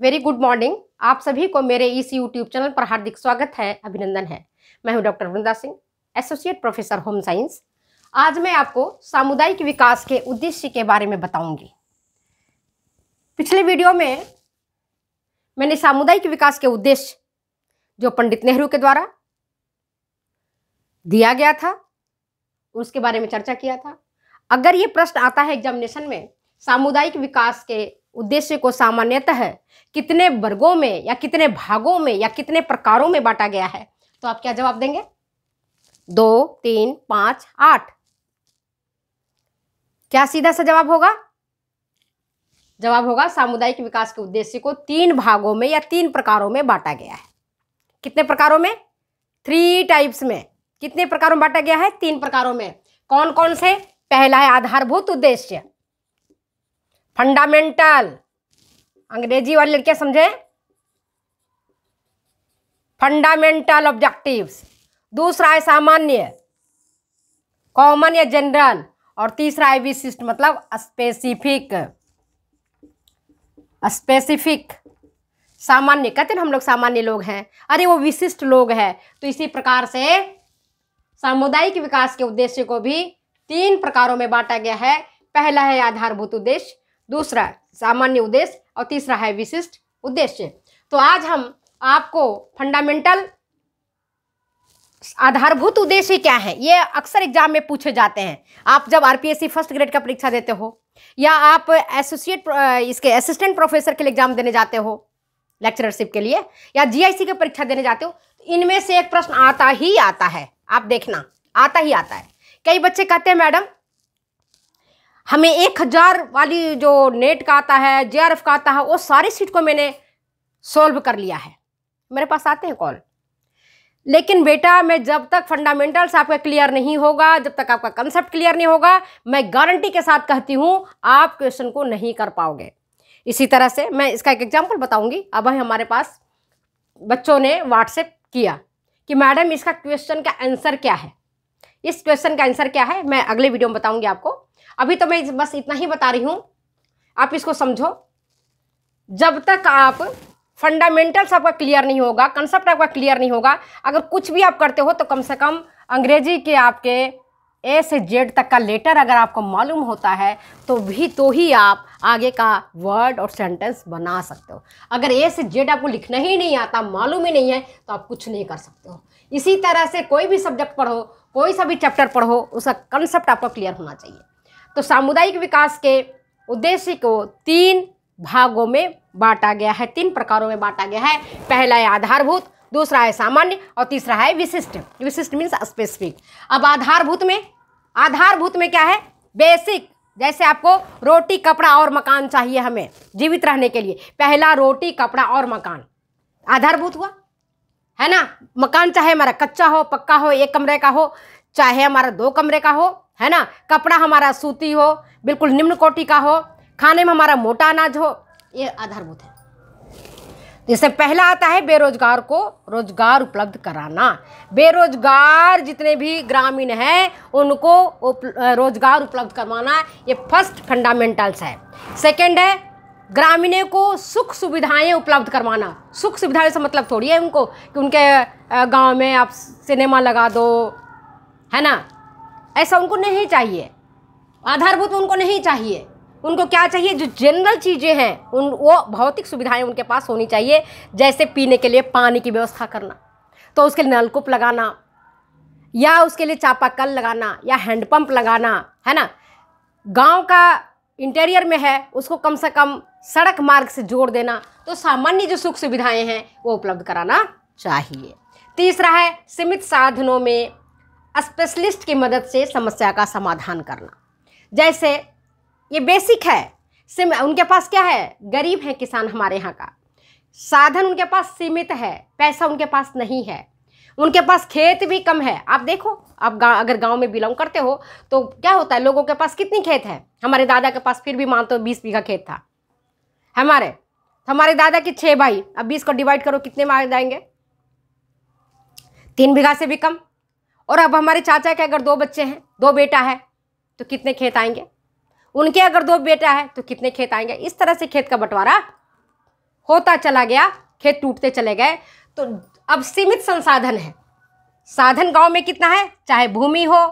very good morning आप सभी को मेरे इस यूट्यूब चैनल पर हार्दिक स्वागत है अभिनंदन है मैं हूं doctor Vrinda Singh associate professor home science आज मैं आपको सामुदायिक विकास के उद्देश्य के बारे में बताऊंगी पिछले वीडियो में मैंने सामुदायिक विकास के उद्देश्य जो पंडित नेहरू के द्वारा दिया गया था उसके बारे में चर्चा किया था अगर ये प्रश्न आता है एग्जामिनेशन में सामुदायिक विकास के उद्देश्य को सामान्यतः कितने वर्गों में या कितने भागों में या कितने प्रकारों में बांटा गया है तो आप क्या जवाब देंगे दो तीन पांच आठ क्या सीधा सा जवाब होगा जवाब होगा सामुदायिक विकास के उद्देश्य को तीन भागों में या तीन प्रकारों में बांटा गया है कितने प्रकारों में थ्री टाइप्स में कितने प्रकारों में बांटा गया है तीन प्रकारों में कौन कौन से पहला है आधारभूत उद्देश्य फंडामेंटल अंग्रेजी वाली लड़कियां समझे फंडामेंटल ऑब्जेक्टिव्स दूसरा है सामान्य कॉमन या जनरल और तीसरा है विशिष्ट मतलब स्पेसिफिक स्पेसिफिक सामान्य कहते हम लोग सामान्य लोग हैं अरे वो विशिष्ट लोग हैं तो इसी प्रकार से सामुदायिक विकास के उद्देश्य को भी तीन प्रकारों में बांटा गया है पहला है आधारभूत उद्देश्य दूसरा सामान्य उद्देश्य और तीसरा है विशिष्ट उद्देश्य तो आज हम आपको फंडामेंटल आधारभूत उद्देश्य क्या है ये अक्सर एग्जाम में पूछे जाते हैं आप जब आरपीएससी फर्स्ट ग्रेड का परीक्षा देते हो या आप एसोसिएट इसके असिस्टेंट प्रोफेसर के लिए एग्जाम देने जाते हो लेक्चरशिप के लिए या जीआईसी की परीक्षा देने जाते हो तो इनमें से एक प्रश्न आता ही आता है आप देखना आता ही आता है कई बच्चे कहते हैं मैडम हमें एक हज़ार वाली जो नेट का आता है जे का आता है वो सारी सीट को मैंने सॉल्व कर लिया है मेरे पास आते हैं कॉल लेकिन बेटा मैं जब तक फंडामेंटल्स आपका क्लियर नहीं होगा जब तक आपका कंसेप्ट क्लियर नहीं होगा मैं गारंटी के साथ कहती हूँ आप क्वेश्चन को नहीं कर पाओगे इसी तरह से मैं इसका एक एग्जाम्पल बताऊँगी अब हमारे पास बच्चों ने व्हाट्सएप किया कि मैडम इसका क्वेश्चन का आंसर क्या है इस क्वेश्चन का आंसर क्या है मैं अगले वीडियो में बताऊँगी आपको अभी तो मैं बस इतना ही बता रही हूँ आप इसको समझो जब तक आप फंडामेंटल्स आपका क्लियर नहीं होगा कंसेप्ट आपका क्लियर नहीं होगा अगर कुछ भी आप करते हो तो कम से कम अंग्रेजी के आपके ए से जेड तक का लेटर अगर आपको मालूम होता है तो भी तो ही आप आगे का वर्ड और सेंटेंस बना सकते हो अगर ए से जेड आपको लिखना ही नहीं आता मालूम ही नहीं है तो आप कुछ नहीं कर सकते हो इसी तरह से कोई भी सब्जेक्ट पढ़ो कोई सा भी चैप्टर पढ़ो उसका कंसेप्ट आपका क्लियर होना चाहिए तो सामुदायिक विकास के उद्देश्य को तीन भागों में बांटा गया है तीन प्रकारों में बांटा गया है पहला है आधारभूत दूसरा है सामान्य और तीसरा है विशिष्ट विशिष्ट मीन्स स्पेसिफिक अब आधारभूत में आधारभूत में क्या है बेसिक जैसे आपको रोटी कपड़ा और मकान चाहिए हमें जीवित रहने के लिए पहला रोटी कपड़ा और मकान आधारभूत हुआ है ना मकान चाहे हमारा कच्चा हो पक्का हो एक कमरे का हो चाहे हमारा दो कमरे का हो है ना कपड़ा हमारा सूती हो बिल्कुल निम्न कोटि का हो खाने में हमारा मोटा अनाज हो ये आधारभूत है जैसे पहला आता है बेरोजगार को रोजगार उपलब्ध कराना बेरोजगार जितने भी ग्रामीण हैं उनको रोजगार उपलब्ध करवाना ये फर्स्ट फंडामेंटल्स है सेकंड है ग्रामीणों को सुख सुविधाएं उपलब्ध करवाना सुख सुविधाएं से मतलब थोड़ी है उनको कि उनके गांव में आप सिनेमा लगा दो है ना ऐसा उनको नहीं चाहिए आधारभूत उनको नहीं चाहिए उनको क्या चाहिए जो जनरल चीज़ें हैं उन वो भौतिक सुविधाएं उनके पास होनी चाहिए जैसे पीने के लिए पानी की व्यवस्था करना तो उसके लिए नलकूप लगाना या उसके लिए चापाकल लगाना या हैंडपम्प लगाना है ना गांव का इंटीरियर में है उसको कम से कम सड़क मार्ग से जोड़ देना तो सामान्य जो सुख सुविधाएं हैं वो उपलब्ध कराना चाहिए तीसरा है सीमित साधनों में स्पेशलिस्ट की मदद से समस्या का समाधान करना जैसे ये बेसिक है सिम उनके पास क्या है गरीब है किसान हमारे यहाँ का साधन उनके पास सीमित है पैसा उनके पास नहीं है उनके पास खेत भी कम है आप देखो आप गा, अगर गांव में बिलोंग करते हो तो क्या होता है लोगों के पास कितनी खेत है हमारे दादा के पास फिर भी मानते हो बीस बीघा खेत था हमारे हमारे दादा के छः भाई अब बीस को डिवाइड करो कितने में आ जाएंगे तीन बीघा से भी कम और अब हमारे चाचा के अगर दो बच्चे हैं दो बेटा है तो कितने खेत आएंगे उनके अगर दो बेटा है तो कितने खेत आएंगे इस तरह से खेत का बंटवारा होता चला गया खेत टूटते चले गए तो अब सीमित संसाधन है साधन गांव में कितना है चाहे भूमि हो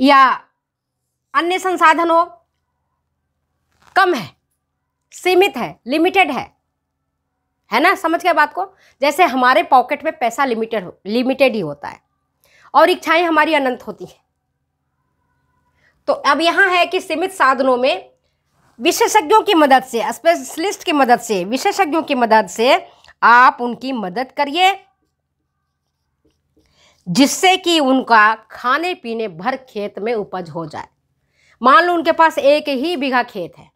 या अन्य संसाधन हो कम है सीमित है लिमिटेड है है ना समझ गया बात को जैसे हमारे पॉकेट में पैसा लिमिटेड हो लिमिटेड ही होता है और इच्छाएं हमारी अनंत होती हैं तो अब यहाँ है कि सीमित साधनों में विशेषज्ञों की मदद से स्पेशलिस्ट की मदद से विशेषज्ञों की मदद से आप उनकी मदद करिए जिससे कि उनका खाने पीने भर खेत में उपज हो जाए मान लो उनके पास एक ही बीघा खेत है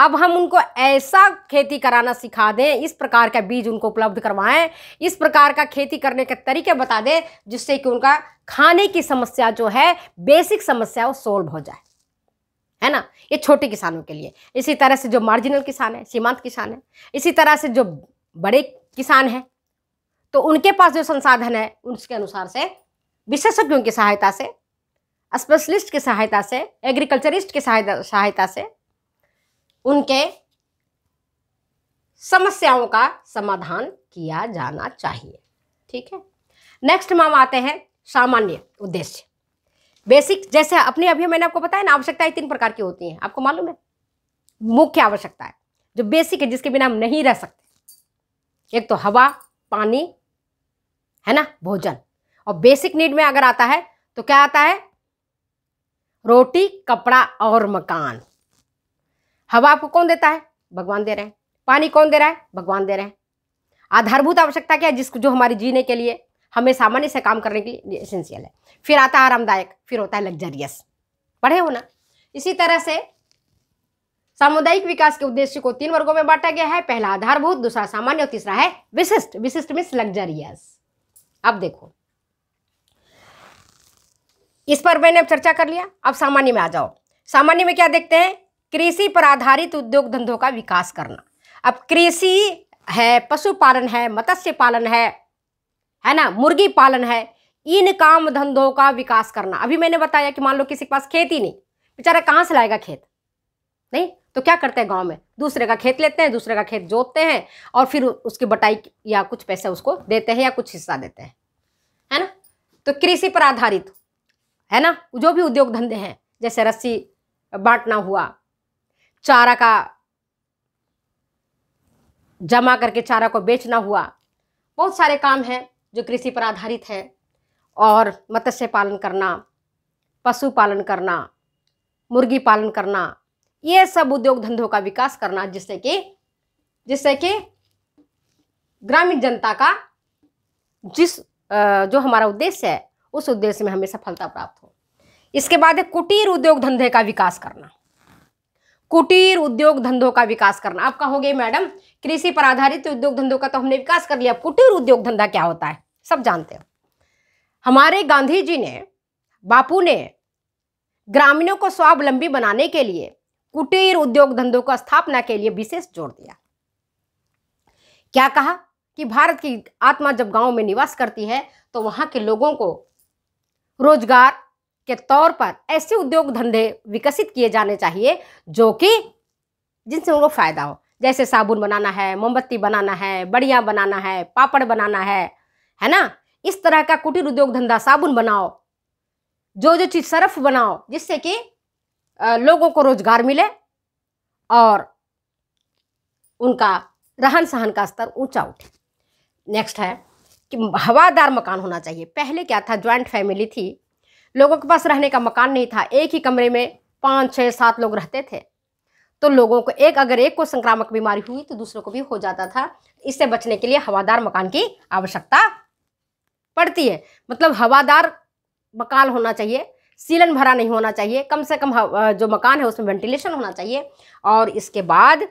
अब हम उनको ऐसा खेती कराना सिखा दें इस प्रकार का बीज उनको उपलब्ध करवाएं इस प्रकार का खेती करने के तरीके बता दें जिससे कि उनका खाने की समस्या जो है बेसिक समस्या वो सोल्व हो जाए है ना ये छोटे किसानों के लिए इसी तरह से जो मार्जिनल किसान है सीमांत किसान है इसी तरह से जो बड़े किसान हैं तो उनके पास जो संसाधन है उसके अनुसार से विशेषज्ञों की सहायता से स्पेशलिस्ट की सहायता से एग्रीकल्चरिस्ट की सहायता सहायता से उनके समस्याओं का समाधान किया जाना चाहिए ठीक है नेक्स्ट हम आते हैं सामान्य उद्देश्य बेसिक जैसे अपने अभी मैंने आपको बताया ना आवश्यकताएं तीन प्रकार की होती हैं आपको मालूम है मुख्य आवश्यकता है जो बेसिक है जिसके बिना हम नहीं रह सकते एक तो हवा पानी है ना भोजन और बेसिक नीड में अगर आता है तो क्या आता है रोटी कपड़ा और मकान हवा आपको कौन देता है भगवान दे रहे हैं पानी कौन दे रहा है भगवान दे रहे हैं आधारभूत आवश्यकता क्या है जिसको जो हमारी जीने के लिए हमें सामान्य से काम करने के लिए एसेंशियल है फिर आता है आरामदायक फिर होता है लग्जरियस पढ़े हो ना इसी तरह से सामुदायिक विकास के उद्देश्य को तीन वर्गों में बांटा गया है पहला आधारभूत दूसरा सामान्य और तीसरा है विशिष्ट विशिष्ट मीन्स लग्जरियस अब देखो इस पर मैंने अब चर्चा कर लिया अब सामान्य में आ जाओ सामान्य में क्या देखते हैं कृषि पर आधारित उद्योग धंधों का विकास करना अब कृषि है पशुपालन है मत्स्य पालन है है ना मुर्गी पालन है इन काम धंधों का विकास करना अभी मैंने बताया कि मान लो किसी के पास खेत ही नहीं बेचारा कहाँ से लाएगा खेत नहीं तो क्या करते हैं गांव में दूसरे का खेत लेते हैं दूसरे का खेत जोतते हैं और फिर उसकी बटाई या कुछ पैसा उसको देते हैं या कुछ हिस्सा देते हैं है ना तो कृषि पर आधारित है ना जो भी उद्योग धंधे हैं जैसे रस्सी बांटना हुआ चारा का जमा करके चारा को बेचना हुआ बहुत सारे काम हैं जो कृषि पर आधारित है और मत्स्य पालन करना पशु पालन करना मुर्गी पालन करना ये सब उद्योग धंधों का विकास करना जिससे कि जिससे कि ग्रामीण जनता का जिस जो हमारा उद्देश्य है उस उद्देश्य में हमें सफलता प्राप्त हो इसके बाद है कुटीर उद्योग धंधे का विकास करना कुटीर उद्योग धंधों का विकास करना आप कहोगे मैडम कृषि पर आधारित उद्योग धंधों का तो हमने विकास कर लिया कुटीर उद्योग धंधा क्या होता है सब जानते हो हमारे गांधी जी ने बापू ने ग्रामीणों को स्वावलंबी बनाने के लिए कुटीर उद्योग धंधों का स्थापना के लिए विशेष जोर दिया क्या कहा कि भारत की आत्मा जब गांव में निवास करती है तो वहां के लोगों को रोजगार के तौर पर ऐसे उद्योग धंधे विकसित किए जाने चाहिए जो कि जिनसे उनको फ़ायदा हो जैसे साबुन बनाना है मोमबत्ती बनाना है बढ़िया बनाना है पापड़ बनाना है है ना इस तरह का कुटीर उद्योग धंधा साबुन बनाओ जो जो चीज़ सरफ बनाओ जिससे कि लोगों को रोजगार मिले और उनका रहन सहन का स्तर ऊंचा उठे नेक्स्ट है कि हवादार मकान होना चाहिए पहले क्या था ज्वाइंट फैमिली थी लोगों के पास रहने का मकान नहीं था एक ही कमरे में पाँच छः सात लोग रहते थे तो लोगों को एक अगर एक को संक्रामक बीमारी हुई तो दूसरों को भी हो जाता था इससे बचने के लिए हवादार मकान की आवश्यकता पड़ती है मतलब हवादार मकान होना चाहिए सीलन भरा नहीं होना चाहिए कम से कम जो मकान है उसमें वेंटिलेशन होना चाहिए और इसके बाद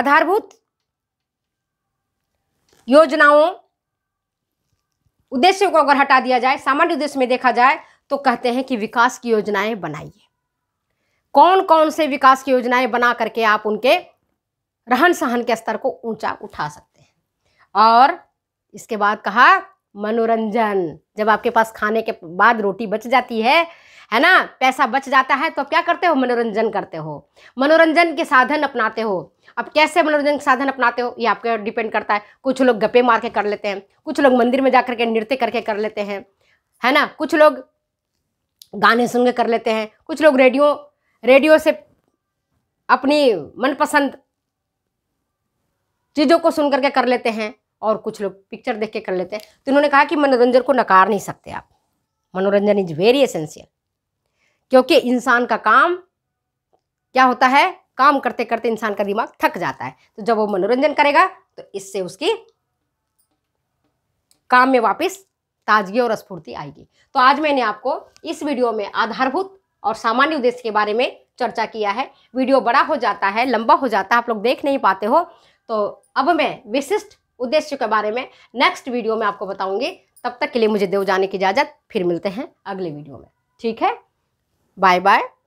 आधारभूत योजनाओं उद्देश्य को अगर हटा दिया जाए सामान्य उद्देश्य में देखा जाए तो कहते हैं कि विकास की योजनाएं बनाइए कौन कौन से विकास की योजनाएं बना करके आप उनके रहन सहन के स्तर को ऊंचा उठा सकते हैं और इसके बाद कहा मनोरंजन जब आपके पास खाने के बाद रोटी बच जाती है है ना पैसा बच जाता है तो आप क्या करते हो मनोरंजन करते हो मनोरंजन के साधन अपनाते हो अब कैसे मनोरंजन के साधन अपनाते हो ये आपके डिपेंड करता है कुछ लोग गप्पे मार के कर लेते हैं कुछ लोग मंदिर में जा के नृत्य करके कर लेते हैं है ना कुछ लोग गाने सुन के कर लेते हैं कुछ लोग रेडियो रेडियो से अपनी मनपसंद चीज़ों को सुन करके कर लेते हैं और कुछ लोग पिक्चर देख के कर लेते हैं तो इन्होंने कहा कि मनोरंजन को नकार नहीं सकते आप मनोरंजन इज वेरी एसेंशियल क्योंकि इंसान का काम क्या होता है काम करते करते इंसान का दिमाग थक जाता है तो जब वो मनोरंजन करेगा तो इससे उसकी काम में वापस ताजगी और स्फूर्ति आएगी तो आज मैंने आपको इस वीडियो में आधारभूत और सामान्य उद्देश्य के बारे में चर्चा किया है वीडियो बड़ा हो जाता है लंबा हो जाता है आप लोग देख नहीं पाते हो तो अब मैं विशिष्ट उद्देश्य के बारे में नेक्स्ट वीडियो में आपको बताऊंगी तब तक के लिए मुझे देव जाने की इजाज़त फिर मिलते हैं अगले वीडियो में ठीक है बाय बाय